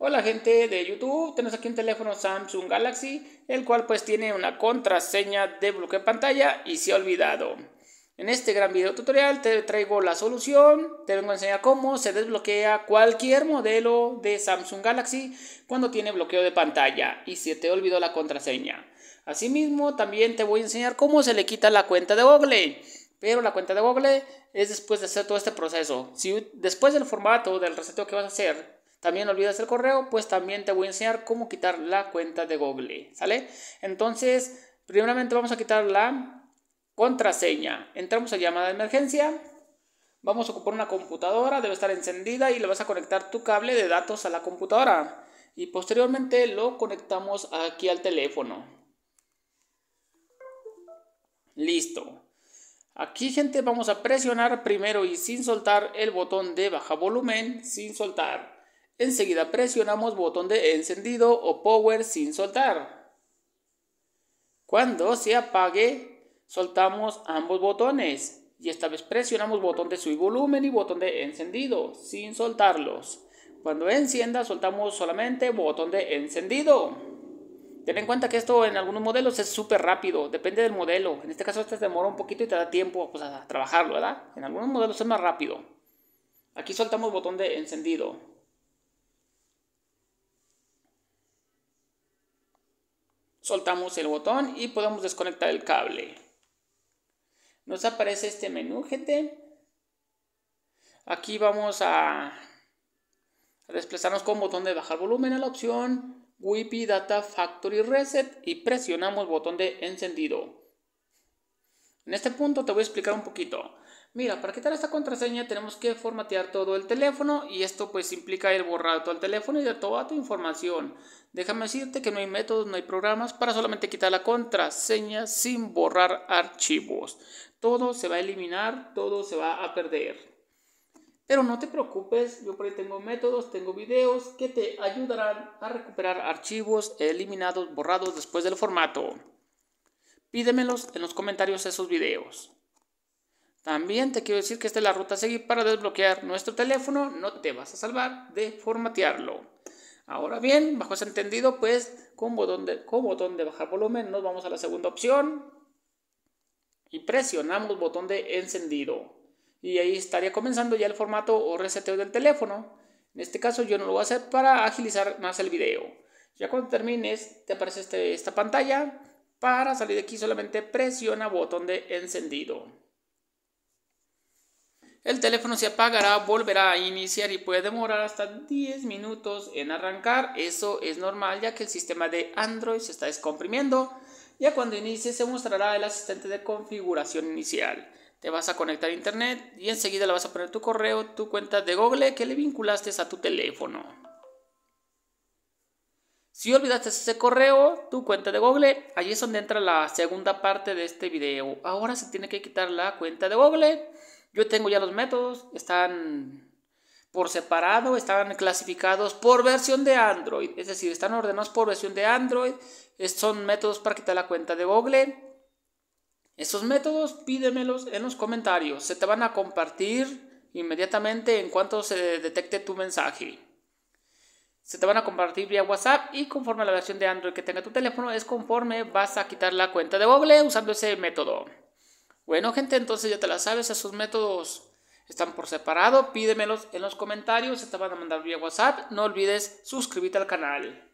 Hola gente de YouTube, tenemos aquí un teléfono Samsung Galaxy, el cual pues tiene una contraseña de bloqueo de pantalla y se ha olvidado. En este gran video tutorial te traigo la solución, te vengo a enseñar cómo se desbloquea cualquier modelo de Samsung Galaxy cuando tiene bloqueo de pantalla y se te olvidó la contraseña. Asimismo también te voy a enseñar cómo se le quita la cuenta de Google. Pero la cuenta de Google es después de hacer todo este proceso. Si después del formato del reseteo que vas a hacer también olvidas el correo, pues también te voy a enseñar cómo quitar la cuenta de Google, ¿sale? Entonces, primeramente vamos a quitar la contraseña. Entramos a llamada de emergencia. Vamos a ocupar una computadora, debe estar encendida y le vas a conectar tu cable de datos a la computadora. Y posteriormente lo conectamos aquí al teléfono. Listo. Aquí gente vamos a presionar primero y sin soltar el botón de baja volumen, sin soltar Enseguida presionamos botón de encendido o power sin soltar. Cuando se apague, soltamos ambos botones y esta vez presionamos botón de subir volumen y botón de encendido sin soltarlos. Cuando encienda, soltamos solamente botón de encendido. Ten en cuenta que esto en algunos modelos es súper rápido, depende del modelo. En este caso este demora un poquito y te da tiempo pues, a trabajarlo, ¿verdad? En algunos modelos es más rápido. Aquí soltamos botón de encendido. soltamos el botón y podemos desconectar el cable. Nos aparece este menú, gente. Aquí vamos a, desplazarnos con botón de bajar volumen a la opción wi Data Factory Reset y presionamos botón de encendido. En este punto te voy a explicar un poquito. Mira, para quitar esta contraseña tenemos que formatear todo el teléfono y esto pues implica el borrado todo el teléfono y de toda tu información. Déjame decirte que no hay métodos, no hay programas para solamente quitar la contraseña sin borrar archivos. Todo se va a eliminar, todo se va a perder. Pero no te preocupes, yo por ahí tengo métodos, tengo videos que te ayudarán a recuperar archivos eliminados, borrados después del formato pídemelos en los comentarios esos videos. También te quiero decir que esta es la ruta a seguir para desbloquear nuestro teléfono, no te vas a salvar de formatearlo. Ahora bien, bajo ese entendido, pues con botón de, bajar volumen nos vamos a la segunda opción y presionamos botón de encendido. Y ahí estaría comenzando ya el formato o reseteo del teléfono. En este caso yo no lo voy a hacer para agilizar más el video. Ya cuando termines te aparece este, esta pantalla para salir de aquí solamente presiona botón de encendido. El teléfono se apagará, volverá a iniciar y puede demorar hasta 10 minutos en arrancar. Eso es normal ya que el sistema de Android se está descomprimiendo. Ya cuando inicie se mostrará el asistente de configuración inicial. Te vas a conectar a internet y enseguida le vas a poner tu correo, tu cuenta de Google que le vinculaste a tu teléfono. Si olvidaste ese correo, tu cuenta de Google, allí es donde entra la segunda parte de este video. Ahora se tiene que quitar la cuenta de Google. Yo tengo ya los métodos, están por separado, están clasificados por versión de Android, es decir, están ordenados por versión de Android. Estos son métodos para quitar la cuenta de Google. Esos métodos pídemelos en los comentarios, se te van a compartir inmediatamente en cuanto se detecte tu mensaje se te van a compartir vía WhatsApp y conforme a la versión de Android que tenga tu teléfono es conforme vas a quitar la cuenta de Google usando ese método. Bueno gente, entonces ya te la sabes, esos métodos están por separado, pídemelos en los comentarios, se te van a mandar vía WhatsApp, no olvides suscribirte al canal.